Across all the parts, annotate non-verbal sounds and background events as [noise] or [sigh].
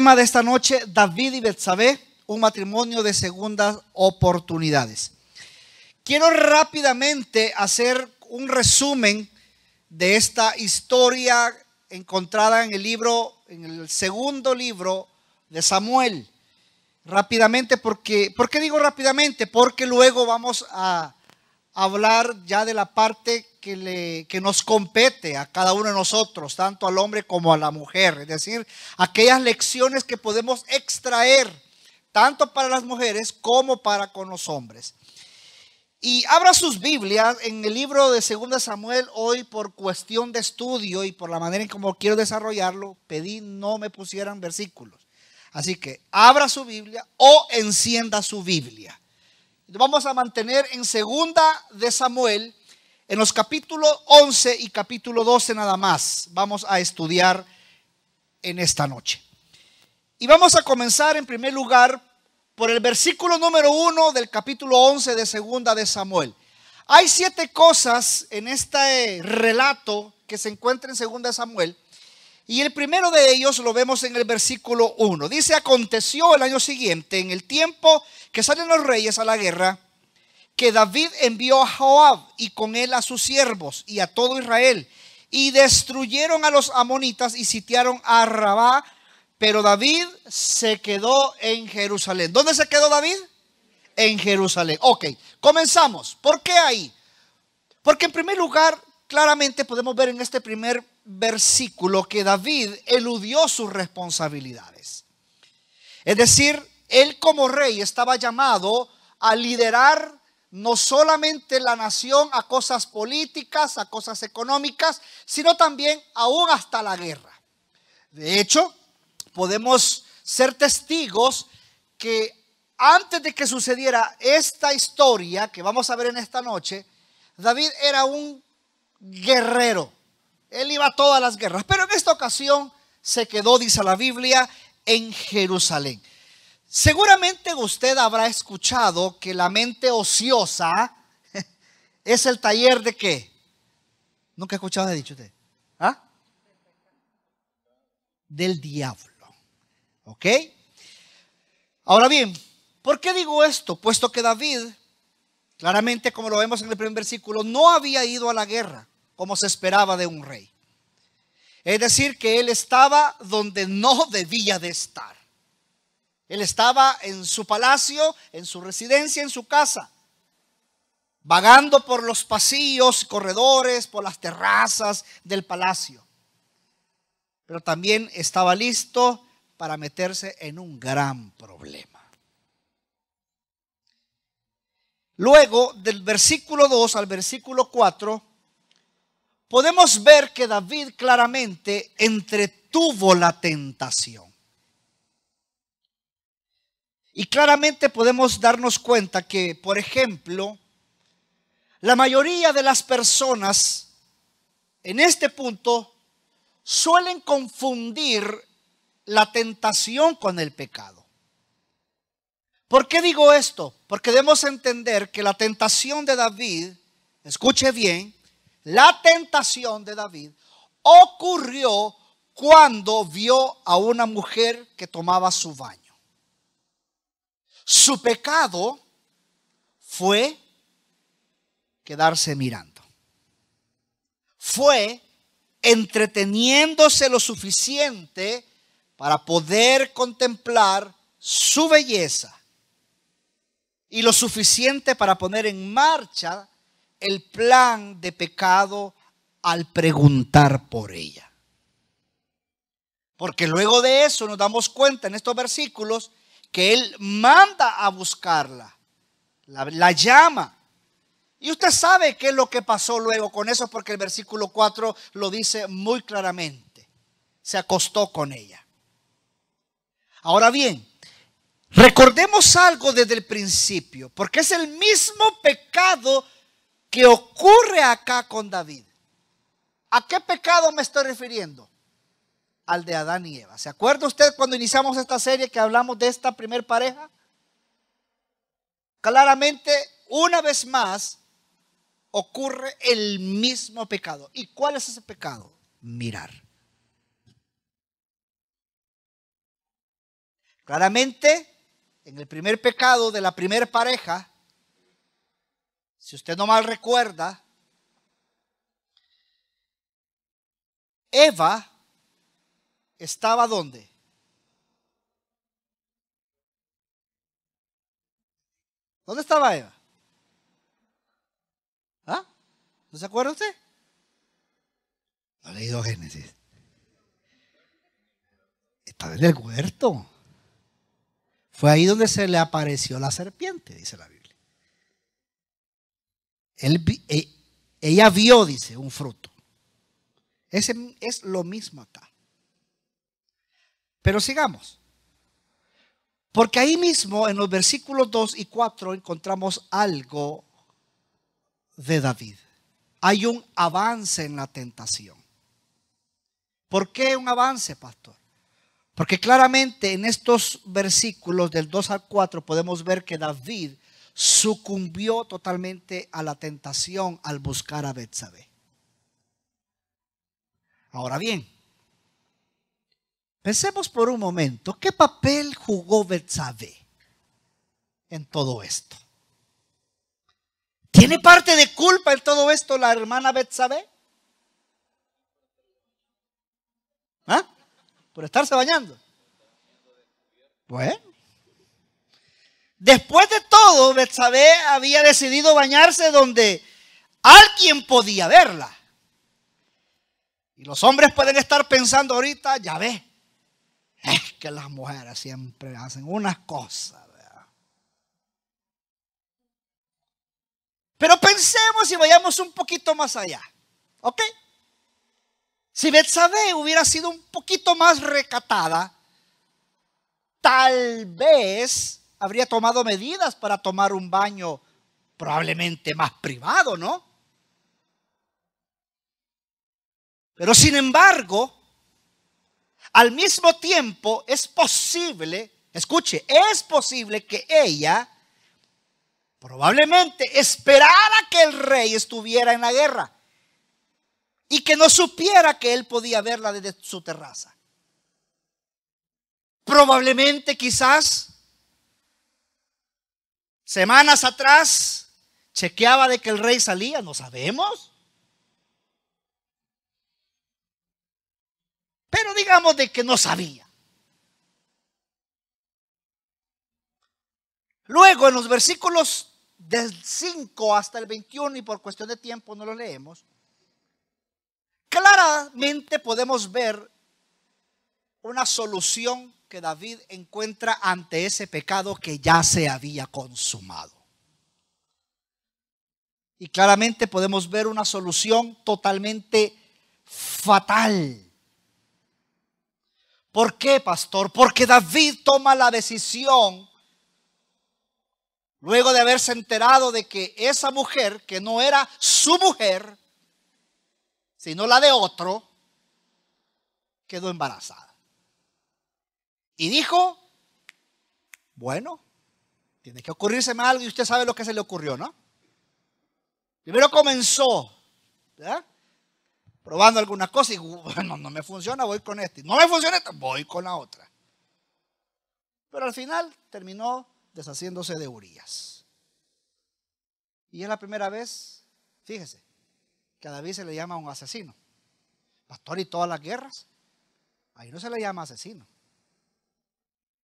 tema de esta noche, David y Betsabé, un matrimonio de segundas oportunidades. Quiero rápidamente hacer un resumen de esta historia encontrada en el libro, en el segundo libro de Samuel. Rápidamente, porque, ¿por qué digo rápidamente? Porque luego vamos a hablar ya de la parte que, nos compete a cada uno de nosotros, tanto al hombre como a la mujer, es decir, aquellas lecciones que podemos extraer tanto para las mujeres como para con los hombres. Y abra sus Biblias en el libro de 2 Samuel hoy por cuestión de estudio y por la manera en cómo quiero desarrollarlo, pedí no me pusieran versículos. Así que abra su Biblia o encienda su Biblia. Vamos a mantener en segunda de Samuel, en los capítulos 11 y capítulo 12 nada más. Vamos a estudiar en esta noche. Y vamos a comenzar en primer lugar por el versículo número 1 del capítulo 11 de segunda de Samuel. Hay siete cosas en este relato que se encuentra en segunda de Samuel. Y el primero de ellos lo vemos en el versículo 1. Dice, aconteció el año siguiente, en el tiempo que salen los reyes a la guerra, que David envió a Joab y con él a sus siervos y a todo Israel, y destruyeron a los amonitas y sitiaron a Rabá, pero David se quedó en Jerusalén. ¿Dónde se quedó David? En Jerusalén. Ok, comenzamos. ¿Por qué ahí? Porque en primer lugar, claramente podemos ver en este primer versículo que David eludió sus responsabilidades. Es decir, él como rey estaba llamado a liderar no solamente la nación a cosas políticas, a cosas económicas, sino también aún hasta la guerra. De hecho, podemos ser testigos que antes de que sucediera esta historia que vamos a ver en esta noche, David era un guerrero. Él iba a todas las guerras, pero en esta ocasión se quedó, dice la Biblia, en Jerusalén. Seguramente usted habrá escuchado que la mente ociosa [laughs] es el taller de qué? Nunca he escuchado de dicho usted. ¿Ah? Del diablo. ¿Ok? Ahora bien, ¿por qué digo esto? Puesto que David, claramente como lo vemos en el primer versículo, no había ido a la guerra como se esperaba de un rey. Es decir, que él estaba donde no debía de estar. Él estaba en su palacio, en su residencia, en su casa, vagando por los pasillos, corredores, por las terrazas del palacio. Pero también estaba listo para meterse en un gran problema. Luego, del versículo 2 al versículo 4, podemos ver que David claramente entretuvo la tentación. Y claramente podemos darnos cuenta que, por ejemplo, la mayoría de las personas en este punto suelen confundir la tentación con el pecado. ¿Por qué digo esto? Porque debemos entender que la tentación de David, escuche bien, la tentación de David ocurrió cuando vio a una mujer que tomaba su baño. Su pecado fue quedarse mirando. Fue entreteniéndose lo suficiente para poder contemplar su belleza y lo suficiente para poner en marcha el plan de pecado al preguntar por ella. Porque luego de eso nos damos cuenta en estos versículos que Él manda a buscarla, la, llama. Y usted sabe qué es lo que pasó luego con eso, porque el versículo 4 lo dice muy claramente. Se acostó con ella. Ahora bien, recordemos algo desde el principio, porque es el mismo pecado que ocurre acá con David. ¿A qué pecado me estoy refiriendo? al de Adán y Eva. ¿Se acuerda usted cuando iniciamos esta serie que hablamos de esta primer pareja? Claramente, una vez más, ocurre el mismo pecado. ¿Y cuál es ese pecado? Mirar. Claramente, en el primer pecado de la primera pareja, si usted no mal recuerda, Eva estaba dónde? ¿Dónde estaba Eva? ¿Ah? ¿No se acuerda usted? No ha leído Génesis. Estaba en el huerto. Fue ahí donde se le apareció la serpiente, dice la Biblia. E, ella vio, dice, un fruto. Ese es lo mismo acá. Pero sigamos. Porque ahí mismo en los versículos 2 y 4 encontramos algo de David. Hay un avance en la tentación. ¿Por qué un avance, pastor? Porque claramente en estos versículos del 2 al 4 podemos ver que David sucumbió totalmente a la tentación al buscar a Betsabé. Ahora bien, Pensemos por un momento, ¿qué papel jugó Betsabe en todo esto? ¿Tiene parte de culpa en todo esto la hermana Betsabe? ¿Ah? Por estarse bañando. Bueno. Después de todo, Betsabé había decidido bañarse donde alguien podía verla. Y los hombres pueden estar pensando ahorita, ya ve, es que las mujeres siempre hacen unas cosas. Pero pensemos y vayamos un poquito más allá. ¿Ok? Si Betsabe hubiera sido un poquito más recatada, tal vez habría tomado medidas para tomar un baño probablemente más privado, ¿no? Pero sin embargo, al mismo tiempo es posible, escuche, es posible que ella probablemente esperara que el rey estuviera en la guerra y que no supiera que él podía verla desde su terraza. Probablemente quizás semanas atrás chequeaba de que el rey salía, no sabemos. Pero digamos de que no sabía. Luego en los versículos del 5 hasta el 21, y por cuestión de tiempo no lo leemos, claramente podemos ver una solución que David encuentra ante ese pecado que ya se había consumado. Y claramente podemos ver una solución totalmente fatal ¿Por qué, pastor? Porque David toma la decisión, luego de haberse enterado de que esa mujer, que no era su mujer, sino la de otro, quedó embarazada. Y dijo, bueno, tiene que ocurrirse algo y usted sabe lo que se le ocurrió, ¿no? Primero comenzó, ¿verdad? probando algunas cosa y [laughs] bueno, no me funciona, voy con este. No me funciona, voy con la otra. Pero al final terminó deshaciéndose de Urias. Y es la primera vez, fíjese, que a David se le llama un asesino. Pastor y todas las guerras, ahí no se le llama asesino.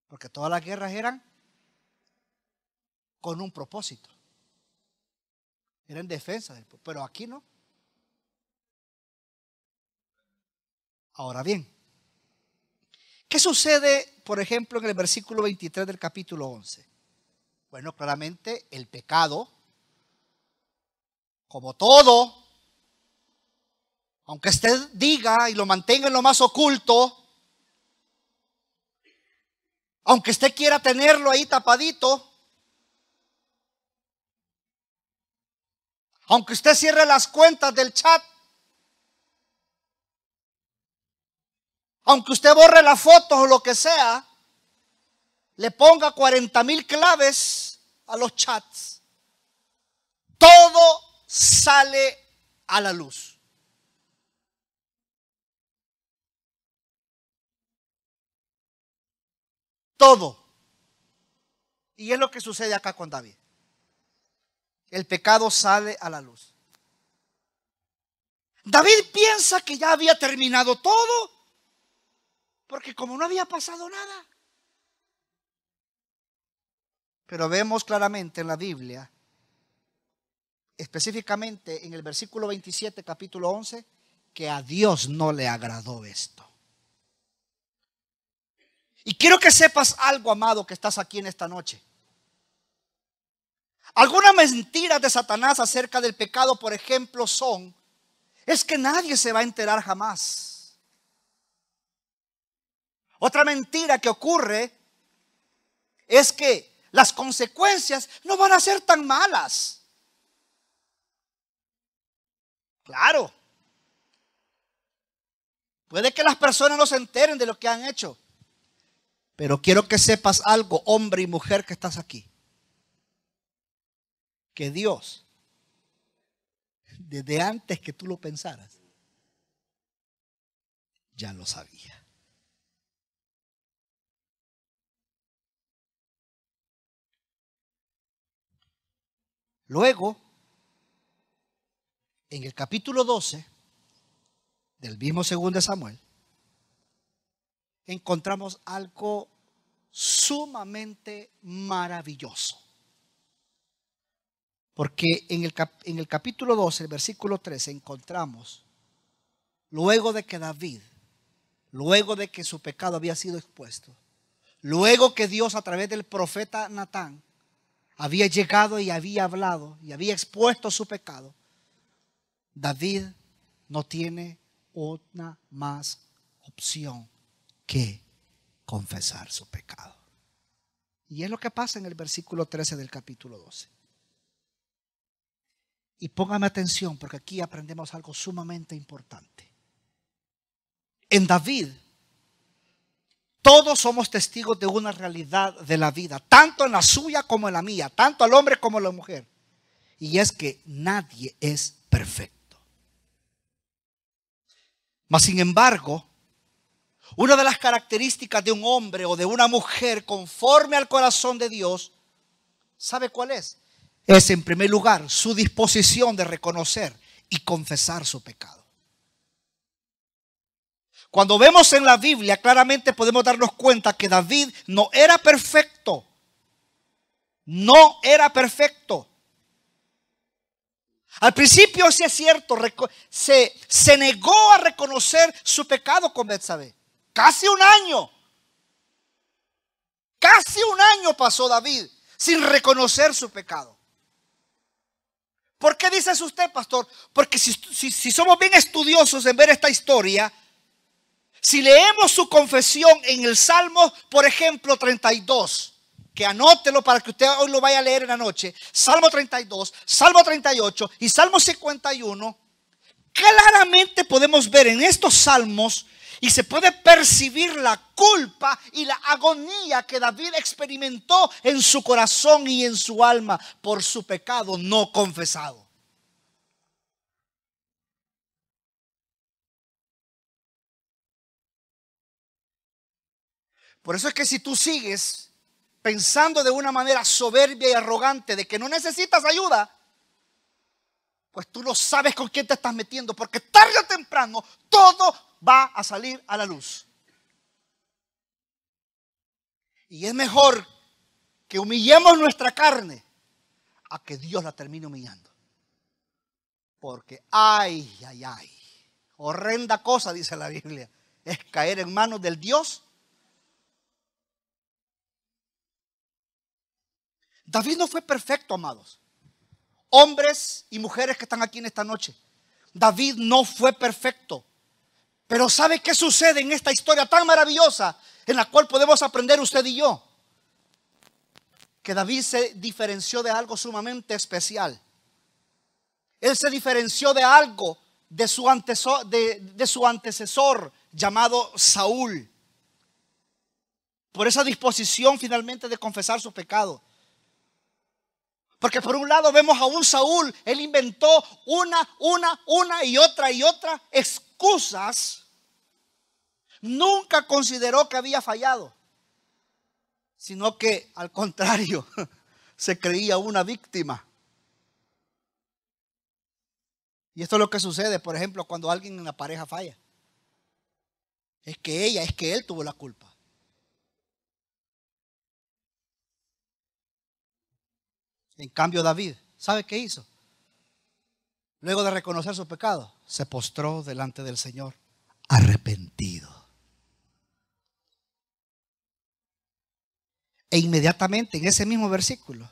Porque todas las guerras eran con un propósito. eran defensa del pueblo. Pero aquí no. Ahora bien, ¿qué sucede, por ejemplo, en el versículo 23 del capítulo 11? Bueno, claramente el pecado, como todo, aunque usted diga y lo mantenga en lo más oculto, aunque usted quiera tenerlo ahí tapadito, aunque usted cierre las cuentas del chat, aunque usted borre las fotos o lo que sea, le ponga 40 mil claves a los chats, todo sale a la luz. Todo. Y es lo que sucede acá con David. El pecado sale a la luz. David piensa que ya había terminado todo porque como no había pasado nada. Pero vemos claramente en la Biblia, específicamente en el versículo 27, capítulo 11, que a Dios no le agradó esto. Y quiero que sepas algo, amado, que estás aquí en esta noche. Algunas mentiras de Satanás acerca del pecado, por ejemplo, son, es que nadie se va a enterar jamás. Otra mentira que ocurre es que las consecuencias no van a ser tan malas. Claro. Puede que las personas no se enteren de lo que han hecho. Pero quiero que sepas algo, hombre y mujer que estás aquí. Que Dios, desde antes que tú lo pensaras, ya lo sabía. Luego, en el capítulo 12 del mismo segundo de Samuel, encontramos algo sumamente maravilloso. Porque en el, en el capítulo 12, el versículo 13, encontramos, luego de que David, luego de que su pecado había sido expuesto, luego que Dios a través del profeta Natán había llegado y había hablado y había expuesto su pecado, David no tiene otra más opción que confesar su pecado. Y es lo que pasa en el versículo 13 del capítulo 12. Y póngame atención porque aquí aprendemos algo sumamente importante. En David todos somos testigos de una realidad de la vida, tanto en la suya como en la mía, tanto al hombre como a la mujer. Y es que nadie es perfecto. Mas, sin embargo, una de las características de un hombre o de una mujer conforme al corazón de Dios, ¿sabe cuál es? Es en primer lugar su disposición de reconocer y confesar su pecado. Cuando vemos en la Biblia, claramente podemos darnos cuenta que David no era perfecto. No era perfecto. Al principio, sí es cierto, se, se negó a reconocer su pecado con Betsabé. Casi un año. Casi un año pasó David sin reconocer su pecado. ¿Por qué dice usted, pastor? Porque si somos bien estudiosos en ver esta historia, si leemos su confesión en el Salmo, por ejemplo, 32, que anótelo para que usted hoy lo vaya a leer en la noche, Salmo 32, Salmo 38 y Salmo 51, claramente podemos ver en estos salmos y se puede percibir la culpa y la agonía que David experimentó en su corazón y en su alma por su pecado no confesado. Por eso es que si tú sigues pensando de una manera soberbia y arrogante de que no necesitas ayuda, pues tú no sabes con quién te estás metiendo, porque tarde o temprano todo va a salir a la luz. Y es mejor que humillemos nuestra carne a que Dios la termine humillando. Porque, ay, ay, ay, horrenda cosa, dice la Biblia, es caer en manos del Dios David no fue perfecto, amados. Hombres y mujeres que están aquí en esta noche. David no fue perfecto. Pero ¿sabe qué sucede en esta historia tan maravillosa en la cual podemos aprender usted y yo? Que David se diferenció de algo sumamente especial. Él se diferenció de algo de su, antecesor, de su antecesor llamado Saúl. Por esa disposición finalmente de confesar su pecado porque por un lado vemos a un Saúl, él inventó una, una, una y otra y otra excusas. Nunca consideró que había fallado, sino que al contrario, [laughs] se creía una víctima. Y esto es lo que sucede, por ejemplo, cuando alguien en la pareja falla. Es que ella, es que él tuvo la culpa. En cambio, David, ¿sabe qué hizo? Luego de reconocer su pecado, se postró delante del Señor arrepentido. E inmediatamente en ese mismo versículo,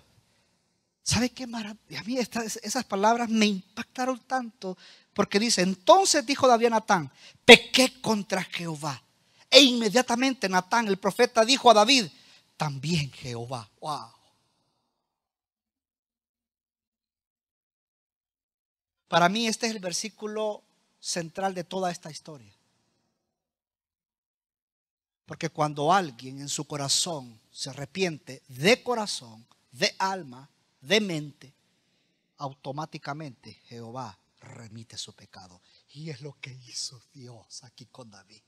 ¿sabe qué maravilla? A mí esas palabras me impactaron tanto porque dice, entonces dijo David a Natán, pequé contra Jehová. E inmediatamente Natán, el profeta, dijo a David, también Jehová. ¡Wow! Para mí este es el versículo central de toda esta historia. Porque cuando alguien en su corazón se arrepiente de corazón, de alma, de mente, automáticamente Jehová remite su pecado. Y es lo que hizo Dios aquí con David.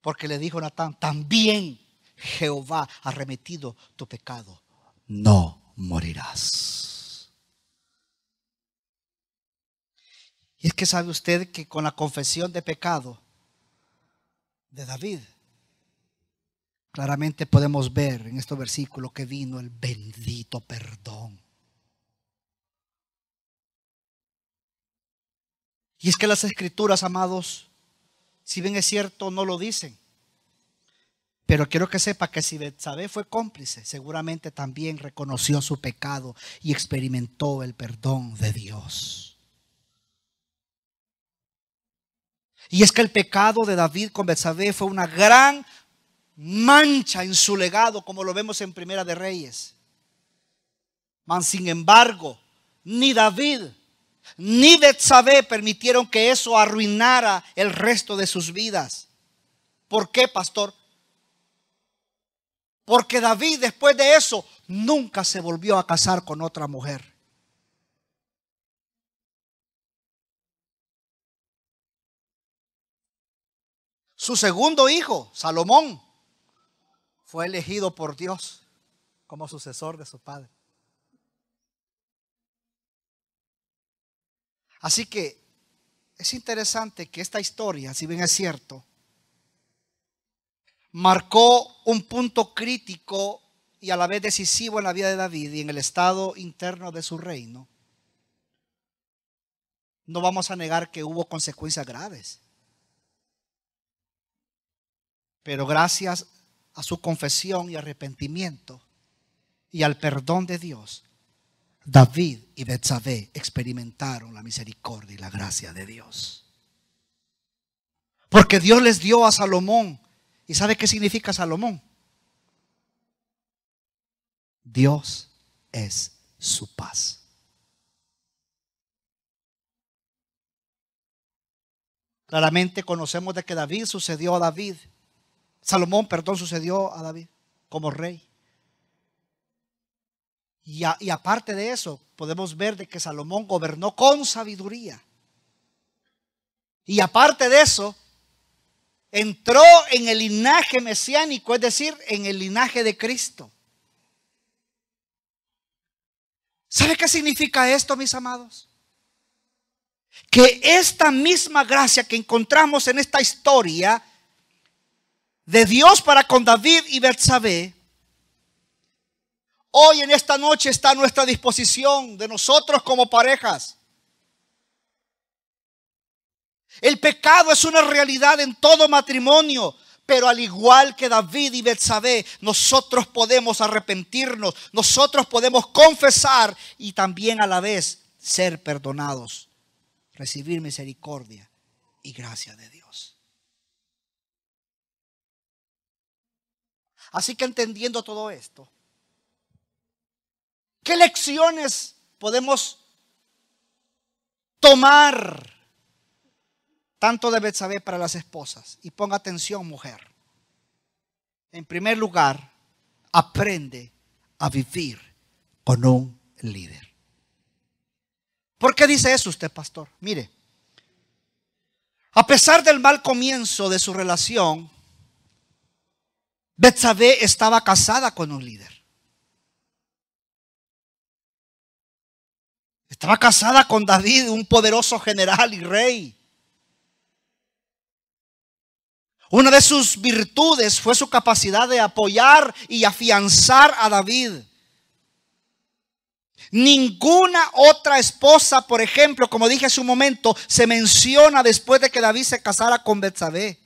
Porque le dijo Natán, también Jehová ha remitido tu pecado no morirás. Y es que sabe usted que con la confesión de pecado de David, claramente podemos ver en este versículo que vino el bendito perdón. Y es que las escrituras, amados, si bien es cierto, no lo dicen. Pero quiero que sepa que si Betsabé fue cómplice, seguramente también reconoció su pecado y experimentó el perdón de Dios. Y es que el pecado de David con Betsabé fue una gran mancha en su legado, como lo vemos en Primera de Reyes. Mas sin embargo, ni David ni Betsabé permitieron que eso arruinara el resto de sus vidas. ¿Por qué, pastor? Porque David después de eso nunca se volvió a casar con otra mujer. Su segundo hijo, Salomón, fue elegido por Dios como sucesor de su padre. Así que es interesante que esta historia, si bien es cierto, marcó un punto crítico y a la vez decisivo en la vida de David y en el estado interno de su reino, no vamos a negar que hubo consecuencias graves. Pero gracias a su confesión y arrepentimiento y al perdón de Dios, David y Betsabé experimentaron la misericordia y la gracia de Dios. Porque Dios les dio a Salomón ¿Y sabe qué significa Salomón? Dios es su paz. Claramente conocemos de que David sucedió a David. Salomón, perdón, sucedió a David como rey. Y, y, aparte de eso, podemos ver de que Salomón gobernó con sabiduría. Y aparte de eso, entró en el linaje mesiánico, es decir, en el linaje de Cristo. ¿Sabe qué significa esto, mis amados? Que esta misma gracia que encontramos en esta historia de Dios para con David y Betsabé, hoy en esta noche está a nuestra disposición de nosotros como parejas. El pecado es una realidad en todo matrimonio. Pero al igual que David y Betsabé, nosotros podemos arrepentirnos, nosotros podemos confesar y también a la vez ser perdonados, recibir misericordia y gracia de Dios. Así que entendiendo todo esto, ¿qué lecciones podemos tomar tanto de Betsabé para las esposas. Y ponga atención, mujer. En primer lugar, aprende a vivir con un líder. ¿Por qué dice eso usted, pastor? Mire, a pesar del mal comienzo de su relación, Betsabé estaba casada con un líder. Estaba casada con David, un poderoso general y rey. Una de sus virtudes fue su capacidad de apoyar y afianzar a David. Ninguna otra esposa, por ejemplo, como dije hace un momento, se menciona después de que David se casara con Betsabé.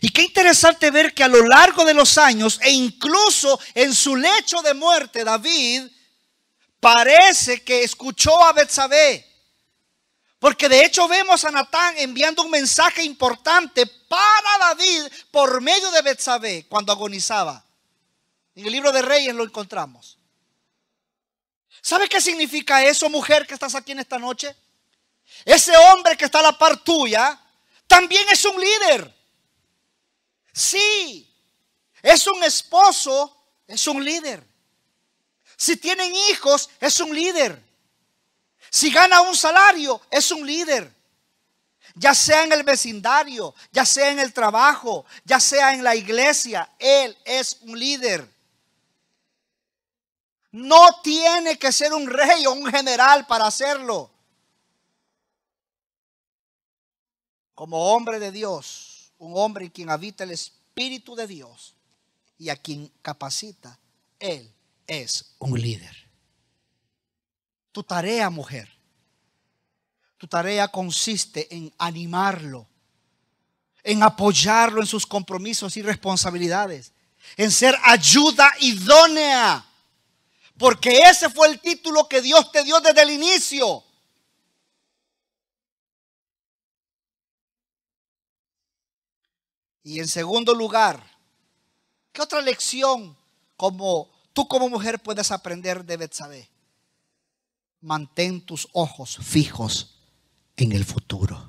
Y qué interesante ver que a lo largo de los años e incluso en su lecho de muerte, David parece que escuchó a Betsabé porque de hecho vemos a Natán enviando un mensaje importante para David por medio de Betsabé cuando agonizaba. En el libro de Reyes lo encontramos. ¿Sabe qué significa eso, mujer que estás aquí en esta noche? Ese hombre que está a la par tuya también es un líder. Sí, es un esposo, es un líder. Si tienen hijos, es un líder. Si gana un salario, es un líder. Ya sea en el vecindario, ya sea en el trabajo, ya sea en la iglesia, él es un líder. No tiene que ser un rey o un general para hacerlo. Como hombre de Dios, un hombre quien habita el Espíritu de Dios y a quien capacita, él es un líder. Tu tarea, mujer, tu tarea consiste en animarlo, en apoyarlo en sus compromisos y responsabilidades, en ser ayuda idónea, porque ese fue el título que Dios te dio desde el inicio. Y en segundo lugar, ¿qué otra lección como tú como mujer puedes aprender de Betsabé? mantén tus ojos fijos en el futuro.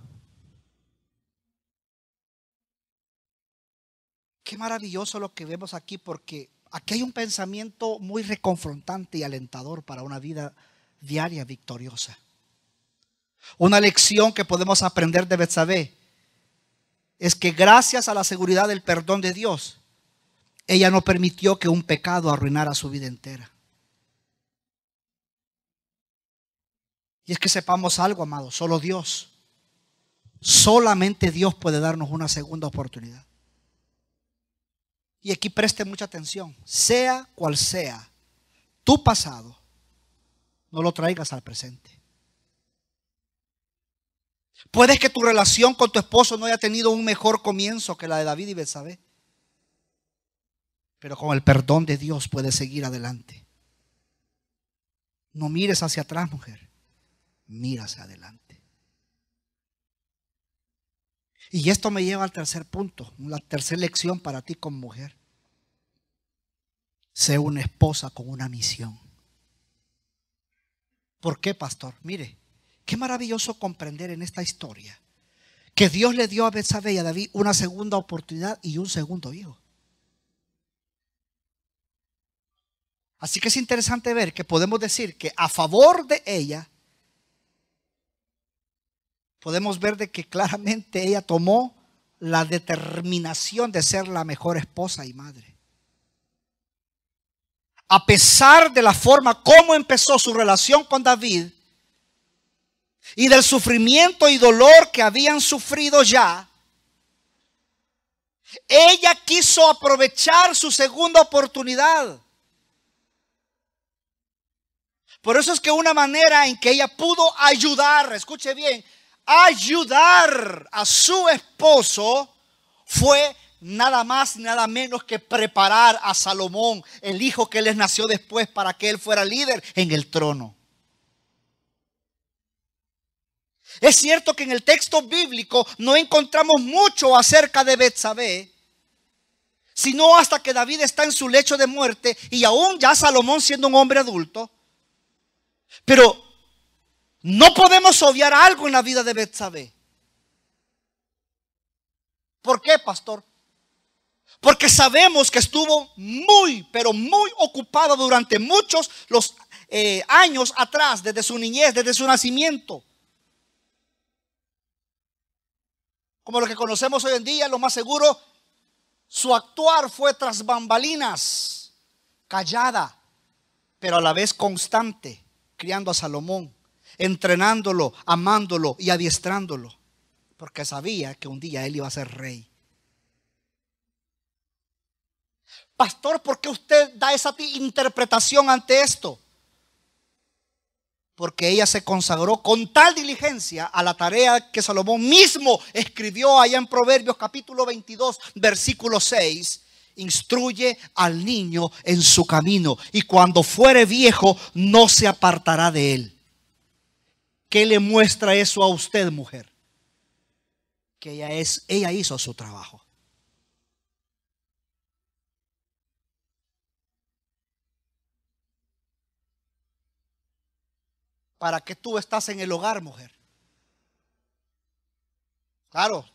Qué maravilloso lo que vemos aquí porque aquí hay un pensamiento muy reconfrontante y alentador para una vida diaria victoriosa. Una lección que podemos aprender de Betsabé es que gracias a la seguridad del perdón de Dios, ella no permitió que un pecado arruinara su vida entera. Y es que sepamos algo, amado, solo Dios. Solamente Dios puede darnos una segunda oportunidad. Y aquí preste mucha atención. Sea cual sea tu pasado, no lo traigas al presente. Puede que tu relación con tu esposo no haya tenido un mejor comienzo que la de David y Betsabé. Pero con el perdón de Dios puedes seguir adelante. No mires hacia atrás, mujer. Mírase adelante. Y esto me lleva al tercer punto, la tercera lección para ti como mujer. Sé una esposa con una misión. ¿Por qué, pastor? Mire, qué maravilloso comprender en esta historia que Dios le dio a Betsabé y a David una segunda oportunidad y un segundo hijo. Así que es interesante ver que podemos decir que a favor de ella podemos ver de que claramente ella tomó la determinación de ser la mejor esposa y madre. A pesar de la forma como empezó su relación con David y del sufrimiento y dolor que habían sufrido ya, ella quiso aprovechar su segunda oportunidad. Por eso es que una manera en que ella pudo ayudar, escuche bien, ayudar a su esposo fue nada más nada menos que preparar a Salomón, el hijo que les nació después, para que él fuera líder en el trono. Es cierto que en el texto bíblico no encontramos mucho acerca de Betsabé, sino hasta que David está en su lecho de muerte y aún ya Salomón siendo un hombre adulto. Pero no podemos obviar algo en la vida de Betsabé. ¿Por qué, pastor? Porque sabemos que estuvo muy, pero muy ocupada durante muchos los eh, años atrás, desde su niñez, desde su nacimiento. Como lo que conocemos hoy en día, lo más seguro, su actuar fue tras bambalinas, callada, pero a la vez constante, criando a Salomón entrenándolo, amándolo y adiestrándolo, porque sabía que un día él iba a ser rey. Pastor, ¿por qué usted da esa interpretación ante esto? Porque ella se consagró con tal diligencia a la tarea que Salomón mismo escribió allá en Proverbios capítulo 22, versículo 6. Instruye al niño en su camino y cuando fuere viejo no se apartará de él. ¿Qué le muestra eso a usted, mujer? Que ella, es, ella hizo su trabajo. ¿Para qué tú estás en el hogar, mujer? Claro,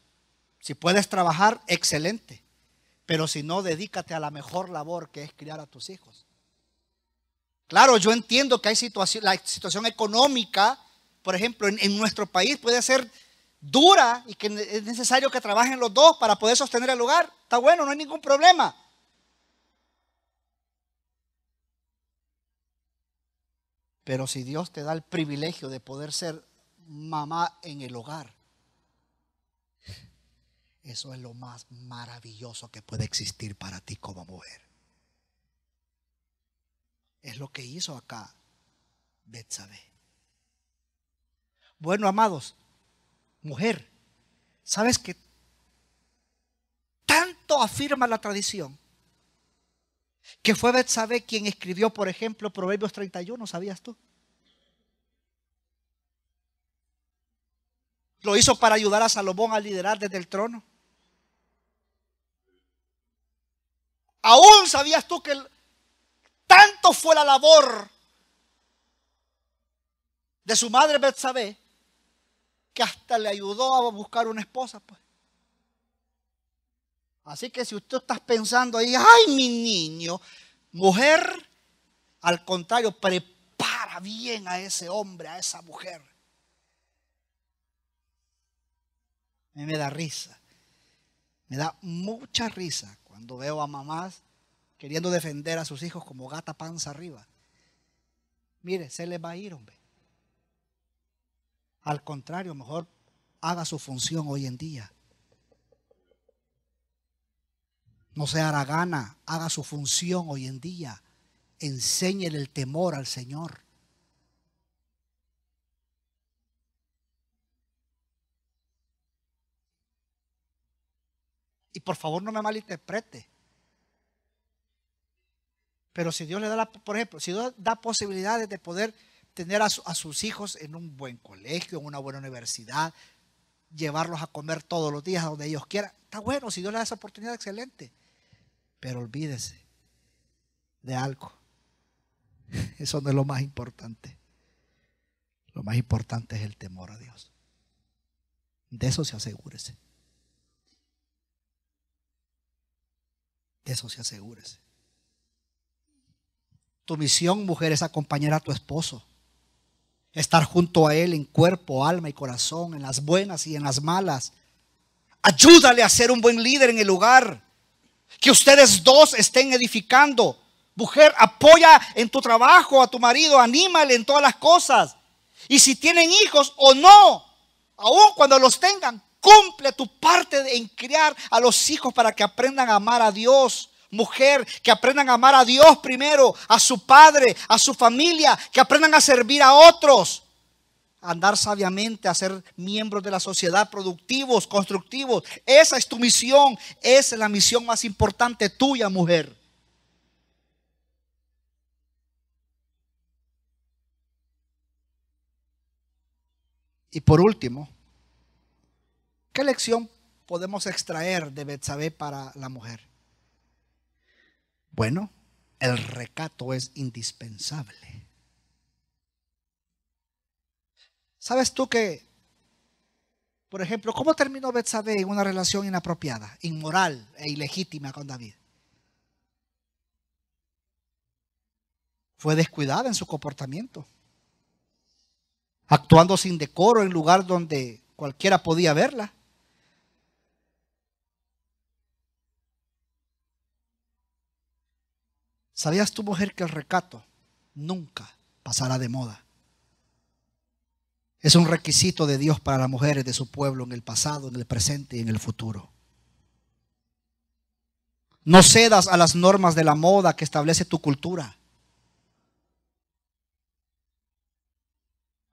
si puedes trabajar, excelente. Pero si no, dedícate a la mejor labor que es criar a tus hijos. Claro, yo entiendo que hay situación, la situación económica por ejemplo, en, nuestro país puede ser dura y que es necesario que trabajen los dos para poder sostener el hogar. Está bueno, no hay ningún problema. Pero si Dios te da el privilegio de poder ser mamá en el hogar, eso es lo más maravilloso que puede existir para ti como mujer. Es lo que hizo acá Betsabé. Bueno, amados, mujer, ¿sabes qué? tanto afirma la tradición? Que fue Betsabé quien escribió, por ejemplo, Proverbios 31, ¿sabías tú? Lo hizo para ayudar a Salomón a liderar desde el trono. Aún sabías tú que tanto fue la labor de su madre Betsabé que hasta le ayudó a buscar una esposa. Pues. Así que si usted está pensando ahí, ay, mi niño, mujer, al contrario, prepara bien a ese hombre, a esa mujer. A mí me da risa. Me da mucha risa cuando veo a mamás queriendo defender a sus hijos como gata panza arriba. Mire, se le va a ir, hombre. Al contrario, mejor haga su función hoy en día. No se hará gana, haga su función hoy en día. Enséñele el temor al Señor. Y por favor no me malinterprete. Pero si Dios le da, la, por ejemplo, si Dios da posibilidades de poder tener a, sus hijos en un buen colegio, en una buena universidad, llevarlos a comer todos los días a donde ellos quieran. Está bueno, si Dios les da esa oportunidad, excelente. Pero olvídese de algo. [laughs] Eso no es lo más importante. Lo más importante es el temor a Dios. De eso se asegúrese. De eso se asegúrese. Tu misión, mujer, es acompañar a tu esposo Estar junto a Él en cuerpo, alma y corazón, en las buenas y en las malas. Ayúdale a ser un buen líder en el lugar Que ustedes dos estén edificando. Mujer, apoya en tu trabajo a tu marido, anímale en todas las cosas. Y si tienen hijos o no, aún cuando los tengan, cumple tu parte en criar a los hijos para que aprendan a amar a Dios mujer, que aprendan a amar a Dios primero, a su padre, a su familia, que aprendan a servir a otros, a andar sabiamente, a ser miembros de la sociedad, productivos, constructivos. Esa es tu misión, esa es la misión más importante tuya, mujer. Y por último, ¿qué lección podemos extraer de Betsabé para la mujer? Bueno, el recato es indispensable. ¿Sabes tú que, por ejemplo, cómo terminó Betsabé en una relación inapropiada, inmoral e ilegítima con David? Fue descuidada en su comportamiento, actuando sin decoro en lugar donde cualquiera podía verla. ¿Sabías tu mujer que el recato nunca pasará de moda? Es un requisito de Dios para las mujeres de su pueblo en el pasado, en el presente y en el futuro. No cedas a las normas de la moda que establece tu cultura.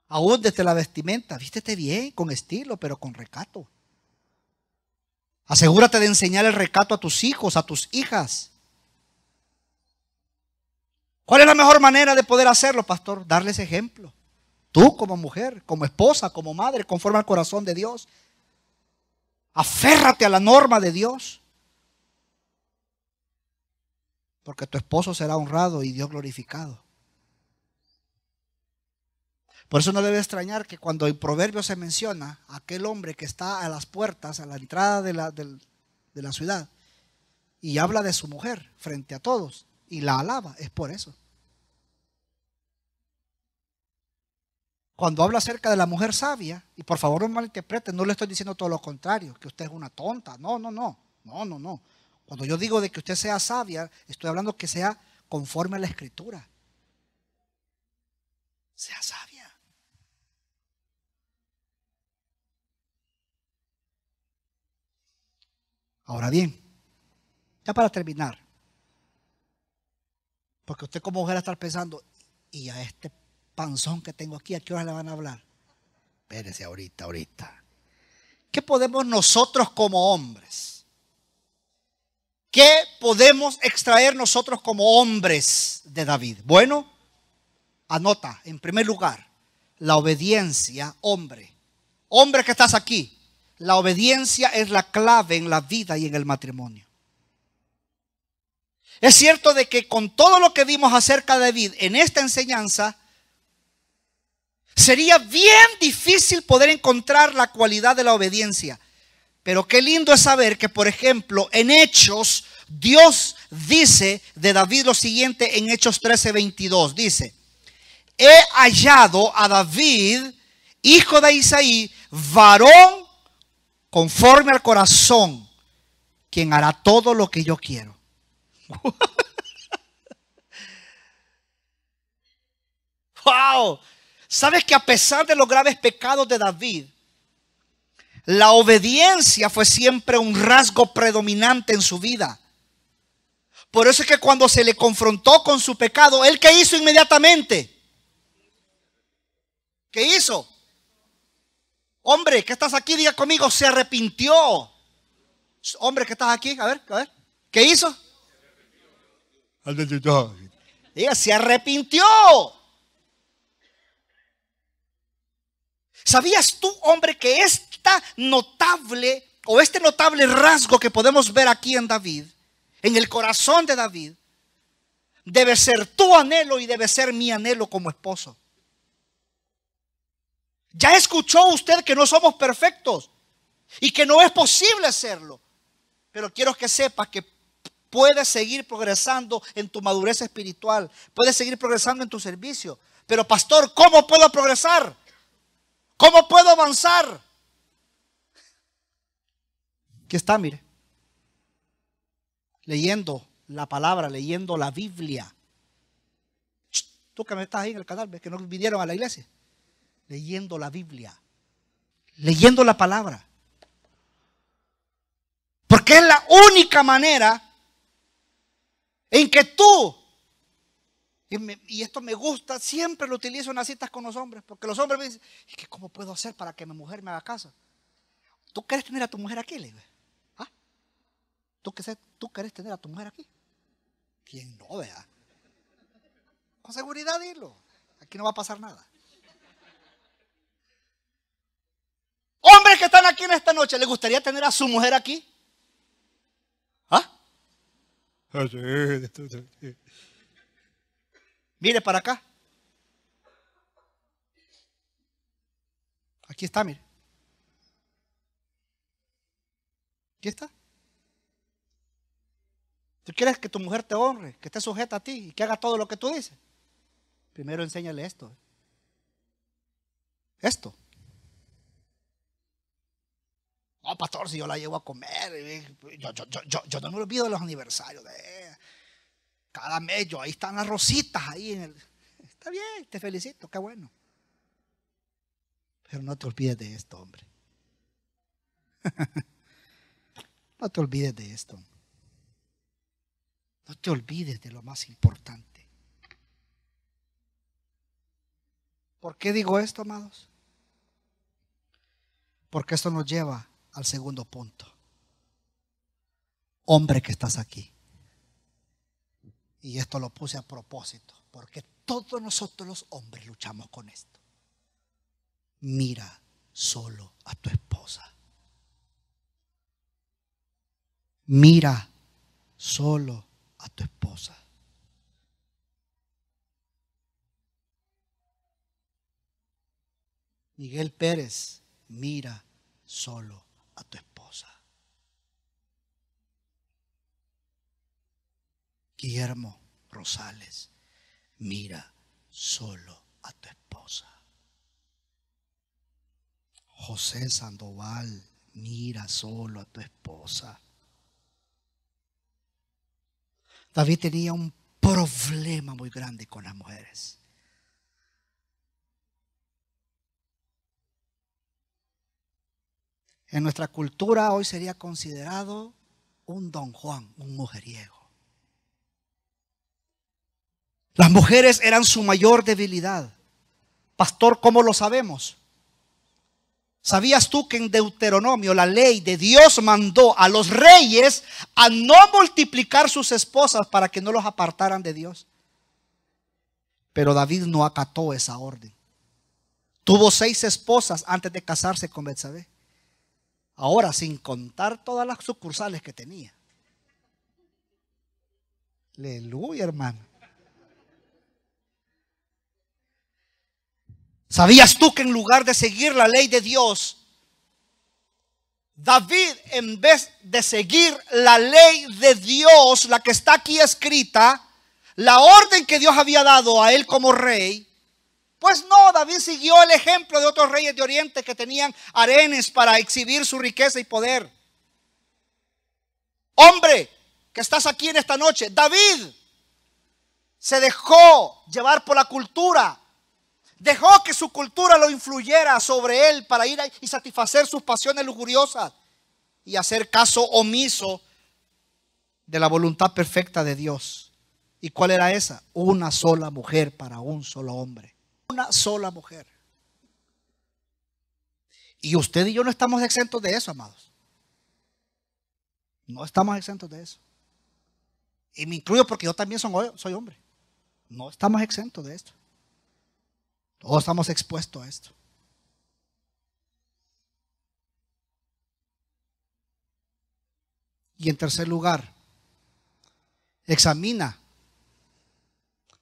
Aún desde la vestimenta, vístete bien, con estilo, pero con recato. Asegúrate de enseñar el recato a tus hijos, a tus hijas. ¿Cuál es la mejor manera de poder hacerlo, pastor? Darles ejemplo. Tú como mujer, como esposa, como madre, conforme al corazón de Dios. Aférrate a la norma de Dios. Porque tu esposo será honrado y Dios glorificado. Por eso no debe extrañar que cuando el proverbio se menciona aquel hombre que está a las puertas, a la entrada de la ciudad, y habla de su mujer frente a todos y la alaba, es por eso. Cuando habla acerca de la mujer sabia, y por favor no malinterpreten, no le estoy diciendo todo lo contrario, que usted es una tonta. No, no, no, no, no, no. Cuando yo digo de que usted sea sabia, estoy hablando que sea conforme a la escritura. Sea sabia. Ahora bien, ya para terminar, porque usted como mujer va estar pensando, y a este panzón que tengo aquí, ¿a qué hora le van a hablar? Espérese ahorita, ahorita. ¿Qué podemos nosotros como hombres? ¿Qué podemos extraer nosotros como hombres de David? Bueno, anota, en primer lugar, la obediencia, hombre. Hombre que estás aquí, la obediencia es la clave en la vida y en el matrimonio. Es cierto de que con todo lo que vimos acerca de David en esta enseñanza, Sería bien difícil poder encontrar la cualidad de la obediencia. Pero qué lindo es saber que, por ejemplo, en Hechos, Dios dice de David lo siguiente en Hechos 13, 22. Dice, he hallado a David, hijo de Isaí, varón conforme al corazón, quien hará todo lo que yo quiero. [laughs] ¡Wow! Sabes que a pesar de los graves pecados de David, la obediencia fue siempre un rasgo predominante en su vida. Por eso es que cuando se le confrontó con su pecado, él qué hizo inmediatamente. ¿Qué hizo? Hombre, que estás aquí, diga conmigo, se arrepintió. Hombre, que estás aquí, a ver, a ver. ¿Qué hizo? Diga, se arrepintió. ¿Sabías tú, hombre, que esta notable o este notable rasgo que podemos ver aquí en David, en el corazón de David, debe ser tu anhelo y debe ser mi anhelo como esposo? Ya escuchó usted que no somos perfectos y que no es posible serlo. Pero quiero que sepas que puedes seguir progresando en tu madurez espiritual, puedes seguir progresando en tu servicio. Pero pastor, ¿cómo puedo progresar? ¿Cómo puedo avanzar? Aquí está, mire. Leyendo la palabra, leyendo la Biblia. Tú que me estás ahí en el canal, que no vinieron a la iglesia. Leyendo la Biblia. Leyendo la palabra. Porque es la única manera en que tú y, esto me gusta, siempre lo utilizo en las citas con los hombres, porque los hombres me dicen, ¿cómo puedo hacer para que mi mujer me haga caso? ¿Tú quieres tener a tu mujer aquí? Le ¿ah? ¿Tú, qué sé? ¿Tú quieres tener a tu mujer aquí? ¿Quién no, vea? Con seguridad dilo, aquí no va a pasar nada. Hombres que están aquí en esta noche, ¿les gustaría tener a su mujer aquí? ¿Ah? ah Mire para acá. Aquí está, mire. Aquí está. Tú quieres que tu mujer te honre, que esté sujeta a ti y que haga todo lo que tú dices. Primero enséñale esto. Esto. No, pastor, si yo la llevo a comer, eh, yo, yo no me olvido de los aniversarios de cada medio, ahí están las rositas, ahí en el... Está bien, te felicito, qué bueno. Pero no te olvides de esto, hombre. [laughs] no te olvides de esto. No te olvides de lo más importante. ¿Por qué digo esto, amados? Porque esto nos lleva al segundo punto. Hombre que estás aquí. Y esto lo puse a propósito, porque todos nosotros los hombres luchamos con esto. Mira solo a tu esposa. Mira solo a tu esposa. Miguel Pérez, mira solo a tu esposa. Guillermo Rosales, mira solo a tu esposa. José Sandoval, mira solo a tu esposa. David tenía un problema muy grande con las mujeres. En nuestra cultura hoy sería considerado un don Juan, un mujeriego. Las mujeres eran su mayor debilidad. Pastor, ¿cómo lo sabemos? ¿Sabías tú que en Deuteronomio la ley de Dios mandó a los reyes a no multiplicar sus esposas para que no los apartaran de Dios? Pero David no acató esa orden. Tuvo seis esposas antes de casarse con Betsabé. Ahora, sin contar todas las sucursales que tenía. Aleluya, hermano. ¿Sabías tú que en lugar de seguir la ley de Dios, David, en vez de seguir la ley de Dios, la que está aquí escrita, la orden que Dios había dado a él como rey, pues no, David siguió el ejemplo de otros reyes de Oriente que tenían arenes para exhibir su riqueza y poder. Hombre, que estás aquí en esta noche, David se dejó llevar por la cultura, Dejó que su cultura lo influyera sobre él para ir y satisfacer sus pasiones lujuriosas y hacer caso omiso de la voluntad perfecta de Dios. ¿Y cuál era esa? Una sola mujer para un solo hombre. Una sola mujer. Y usted y yo no estamos exentos de eso, amados. No estamos exentos de eso. Y me incluyo porque yo también soy hombre. No estamos exentos de esto. Todos oh, estamos expuestos a esto. Y en tercer lugar, examina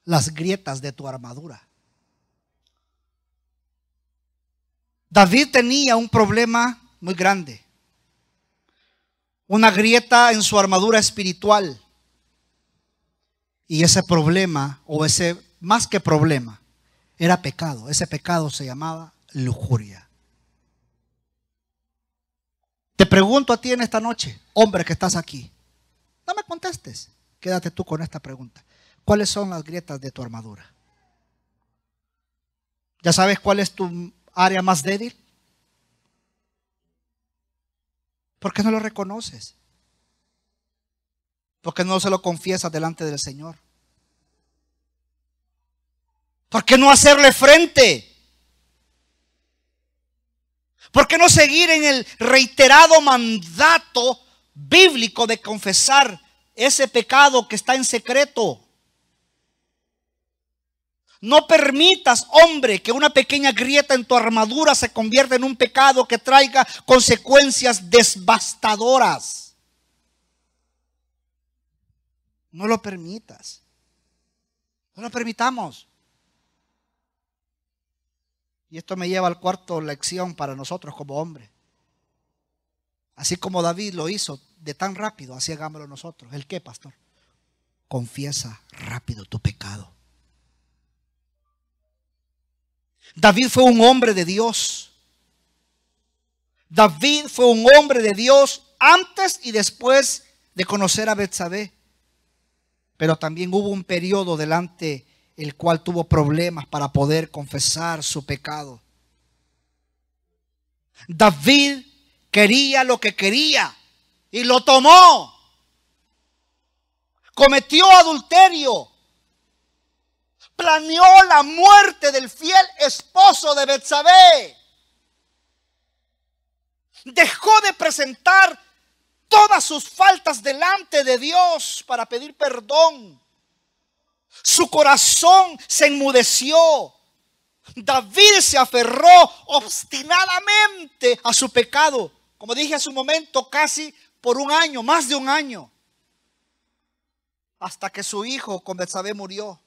las grietas de tu armadura. David tenía un problema muy grande, una grieta en su armadura espiritual. Y ese problema, o ese más que problema, era pecado. Ese pecado se llamaba lujuria. Te pregunto a ti en esta noche, hombre que estás aquí, no me contestes, quédate tú con esta pregunta. ¿Cuáles son las grietas de tu armadura? ¿Ya sabes cuál es tu área más débil? ¿Por qué no lo reconoces? ¿Por qué no se lo confiesas delante del Señor? ¿Por qué no hacerle frente? ¿Por qué no seguir en el reiterado mandato bíblico de confesar ese pecado que está en secreto? No permitas, hombre, que una pequeña grieta en tu armadura se convierta en un pecado que traiga consecuencias devastadoras. No lo permitas. No lo permitamos. Y esto me lleva al cuarto lección para nosotros como hombres. Así como David lo hizo de tan rápido, así hagámoslo nosotros. ¿El qué, pastor? Confiesa rápido tu pecado. David fue un hombre de Dios. David fue un hombre de Dios antes y después de conocer a Betsabé. Pero también hubo un periodo delante el cual tuvo problemas para poder confesar su pecado. David quería lo que quería y lo tomó. Cometió adulterio. Planeó la muerte del fiel esposo de Betsabé. Dejó de presentar todas sus faltas delante de Dios para pedir perdón. Su corazón se enmudeció. David se aferró obstinadamente a su pecado. Como dije hace un momento, casi por un año, más de un año. Hasta que su hijo con Betsabé murió.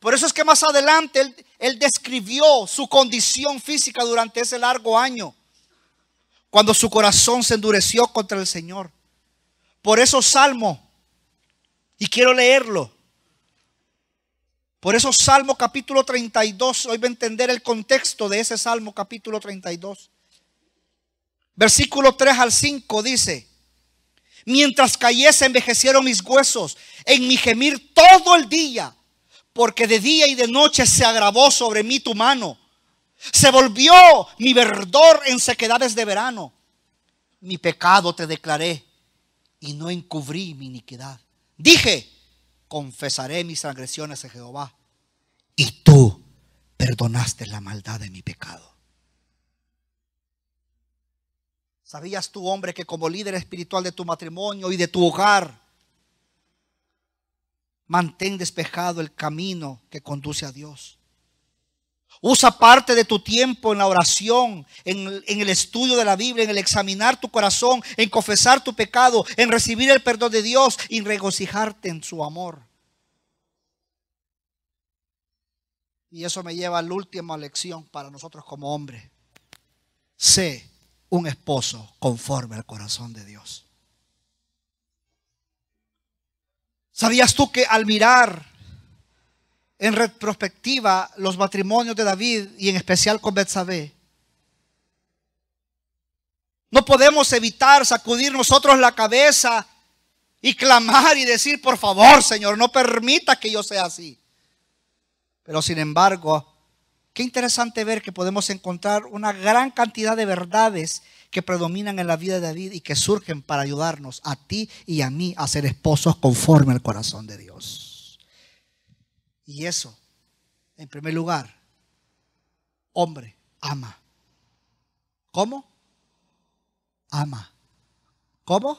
Por eso es que más adelante él, describió su condición física durante ese largo año, cuando su corazón se endureció contra el Señor. Por eso Salmo y quiero leerlo. Por eso Salmo capítulo 32, hoy voy a entender el contexto de ese Salmo capítulo 32. Versículo 3 al 5 dice, mientras cayese envejecieron mis huesos en mi gemir todo el día, porque de día y de noche se agravó sobre mí tu mano. Se volvió mi verdor en sequedades de verano. Mi pecado te declaré y no encubrí mi iniquidad. Dije, confesaré mis agresiones a Jehová. Y tú perdonaste la maldad de mi pecado. ¿Sabías tú, hombre, que como líder espiritual de tu matrimonio y de tu hogar, mantén despejado el camino que conduce a Dios? Usa parte de tu tiempo en la oración, en, el estudio de la Biblia, en el examinar tu corazón, en confesar tu pecado, en recibir el perdón de Dios y regocijarte en su amor. Y eso me lleva a la última lección para nosotros como hombres. Sé un esposo conforme al corazón de Dios. ¿Sabías tú que al mirar en retrospectiva los matrimonios de David y en especial con Betsabé. No podemos evitar sacudir nosotros la cabeza y clamar y decir, por favor, Señor, no permita que yo sea así. Pero sin embargo, qué interesante ver que podemos encontrar una gran cantidad de verdades que predominan en la vida de David y que surgen para ayudarnos a ti y a mí a ser esposos conforme al corazón de Dios. Y eso, en primer lugar, hombre, ama. ¿Cómo? Ama. ¿Cómo?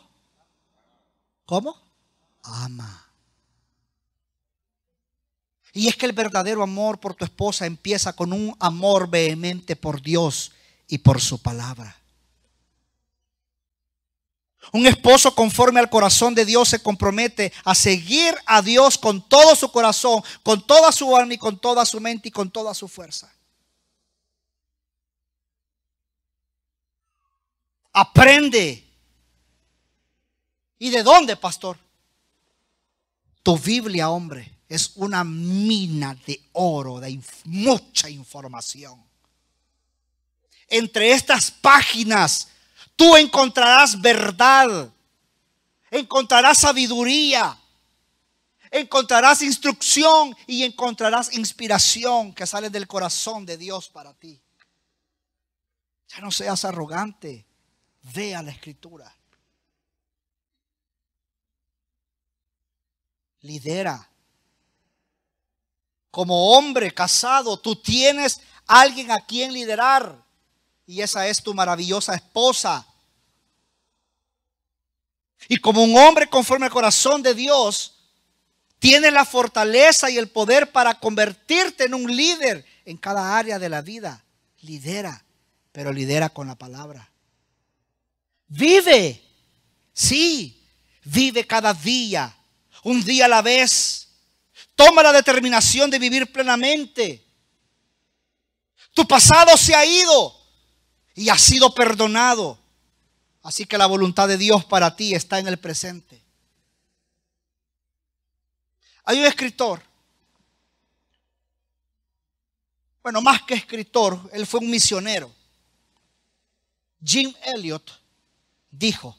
¿Cómo? Ama. Y es que el verdadero amor por tu esposa empieza con un amor vehemente por Dios y por su palabra. Un esposo conforme al corazón de Dios se compromete a seguir a Dios con todo su corazón, con toda su alma y con toda su mente y con toda su fuerza. Aprende. ¿Y de dónde, pastor? Tu Biblia, hombre, es una mina de oro, de mucha información. Entre estas páginas tú encontrarás verdad, encontrarás sabiduría, encontrarás instrucción y encontrarás inspiración que sale del corazón de Dios para ti. Ya no seas arrogante, ve a la escritura. Lidera. Como hombre casado, tú tienes alguien a quien liderar y esa es tu maravillosa esposa. Y como un hombre conforme al corazón de Dios, tienes la fortaleza y el poder para convertirte en un líder en cada área de la vida. Lidera, pero lidera con la palabra. Vive, sí, vive cada día, un día a la vez. Toma la determinación de vivir plenamente. Tu pasado se ha ido, y has sido perdonado. Así que la voluntad de Dios para ti está en el presente. Hay un escritor, bueno, más que escritor, él fue un misionero. Jim Elliot dijo,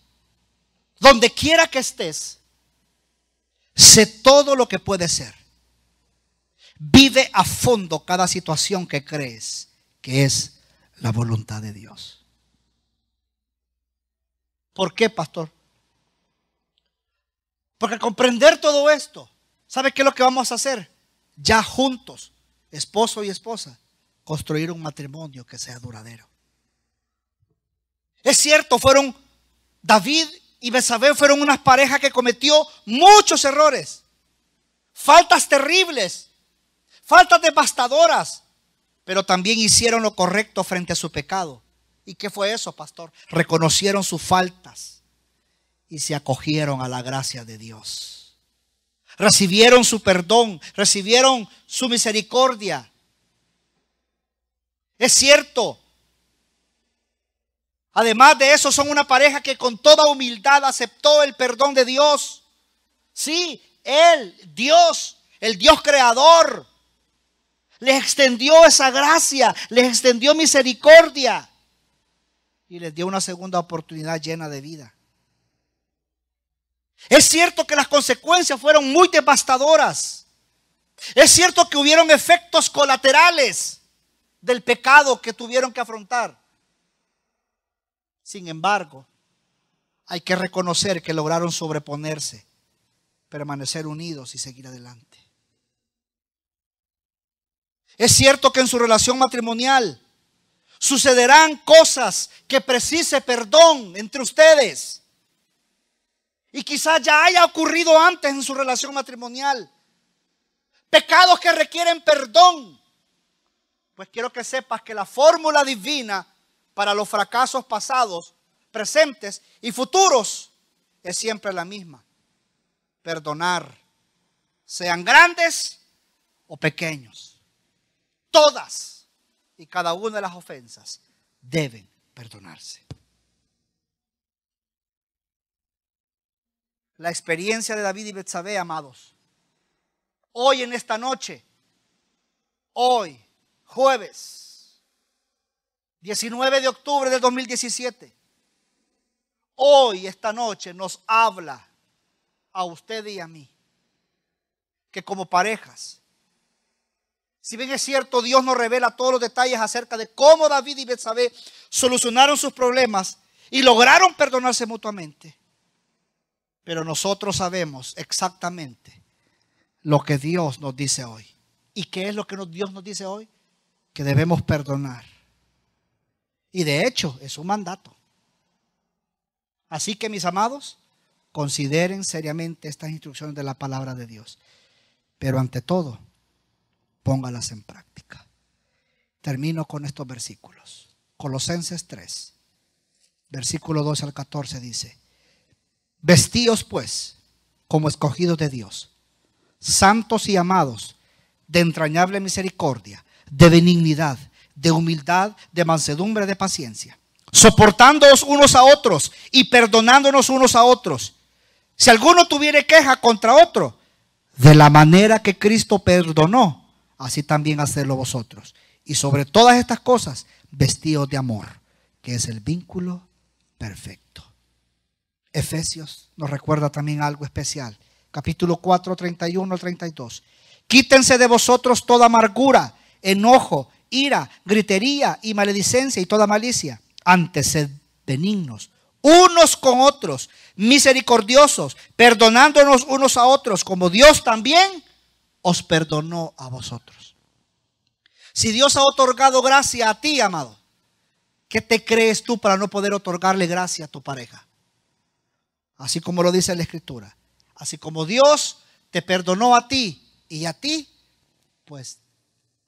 donde quiera que estés, sé todo lo que puede ser. Vive a fondo cada situación que crees que es la voluntad de Dios. ¿Por qué, pastor? Porque comprender todo esto, ¿sabe qué es lo que vamos a hacer? Ya juntos, esposo y esposa, construir un matrimonio que sea duradero. Es cierto, fueron David y Besabé fueron unas parejas que cometió muchos errores, faltas terribles, faltas devastadoras, pero también hicieron lo correcto frente a su pecado. ¿Y qué fue eso, pastor? Reconocieron sus faltas y se acogieron a la gracia de Dios. Recibieron su perdón, recibieron su misericordia. Es cierto. Además de eso, son una pareja que con toda humildad aceptó el perdón de Dios. Sí, Él, Dios, el Dios creador, les extendió esa gracia, les extendió misericordia y les dio una segunda oportunidad llena de vida. Es cierto que las consecuencias fueron muy devastadoras. Es cierto que hubieron efectos colaterales del pecado que tuvieron que afrontar. Sin embargo, hay que reconocer que lograron sobreponerse, permanecer unidos y seguir adelante. Es cierto que en su relación matrimonial sucederán cosas que precise perdón entre ustedes. Y quizás ya haya ocurrido antes en su relación matrimonial. Pecados que requieren perdón. Pues quiero que sepas que la fórmula divina para los fracasos pasados, presentes y futuros es siempre la misma. Perdonar, sean grandes o pequeños todas y cada una de las ofensas deben perdonarse. La experiencia de David y Betsabé, amados. Hoy en esta noche, hoy, jueves 19 de octubre de 2017, hoy, esta noche, nos habla a usted y a mí que como parejas si bien es cierto, Dios nos revela todos los detalles acerca de cómo David y Betsabé solucionaron sus problemas y lograron perdonarse mutuamente. Pero nosotros sabemos exactamente lo que Dios nos dice hoy. ¿Y qué es lo que Dios nos dice hoy? Que debemos perdonar. Y de hecho, es un mandato. Así que, mis amados, consideren seriamente estas instrucciones de la palabra de Dios. Pero ante todo, póngalas en práctica. Termino con estos versículos. Colosenses 3, versículo 12 al 14 dice, vestíos pues como escogidos de Dios, santos y amados, de entrañable misericordia, de benignidad, de humildad, de mansedumbre, de paciencia, soportándoos unos a otros y perdonándonos unos a otros. Si alguno tuviera queja contra otro, de la manera que Cristo perdonó, así también hacerlo vosotros. Y sobre todas estas cosas, vestidos de amor, que es el vínculo perfecto. Efesios nos recuerda también algo especial. Capítulo 4, 31 al 32. Quítense de vosotros toda amargura, enojo, ira, gritería y maledicencia y toda malicia. Antes sed benignos unos con otros, misericordiosos, perdonándonos unos a otros, como Dios también os perdonó a vosotros. Si Dios ha otorgado gracia a ti, amado, ¿qué te crees tú para no poder otorgarle gracia a tu pareja? Así como lo dice la Escritura. Así como Dios te perdonó a ti y a ti, pues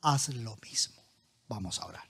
haz lo mismo. Vamos a orar.